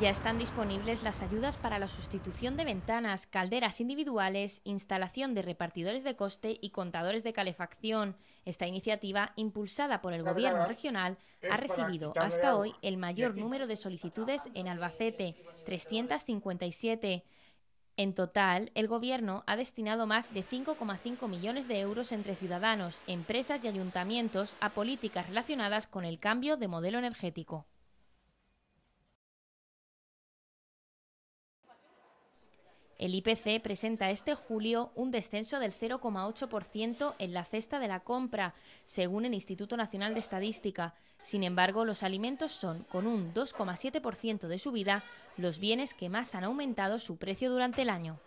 Ya están disponibles las ayudas para la sustitución de ventanas, calderas individuales, instalación de repartidores de coste y contadores de calefacción. Esta iniciativa, impulsada por el Gobierno regional, ha recibido hasta hoy el mayor número de solicitudes en Albacete, 357. En total, el Gobierno ha destinado más de 5,5 millones de euros entre ciudadanos, empresas y ayuntamientos a políticas relacionadas con el cambio de modelo energético. El IPC presenta este julio un descenso del 0,8% en la cesta de la compra, según el Instituto Nacional de Estadística. Sin embargo, los alimentos son, con un 2,7% de subida, los bienes que más han aumentado su precio durante el año.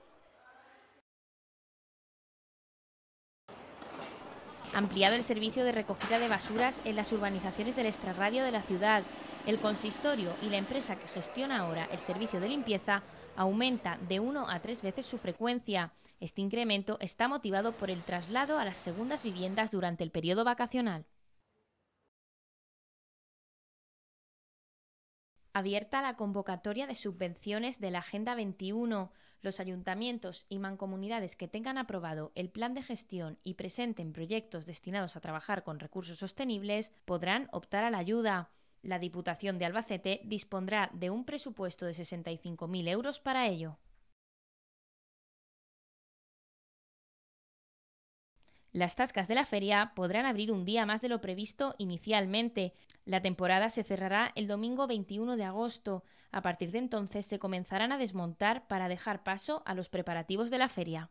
ampliado el servicio de recogida de basuras en las urbanizaciones del extrarradio de la ciudad. El consistorio y la empresa que gestiona ahora el servicio de limpieza aumenta de uno a tres veces su frecuencia. Este incremento está motivado por el traslado a las segundas viviendas durante el periodo vacacional. abierta la convocatoria de subvenciones de la Agenda 21. Los ayuntamientos y mancomunidades que tengan aprobado el plan de gestión y presenten proyectos destinados a trabajar con recursos sostenibles podrán optar a la ayuda. La Diputación de Albacete dispondrá de un presupuesto de 65.000 euros para ello. Las tascas de la feria podrán abrir un día más de lo previsto inicialmente. La temporada se cerrará el domingo 21 de agosto. A partir de entonces se comenzarán a desmontar para dejar paso a los preparativos de la feria.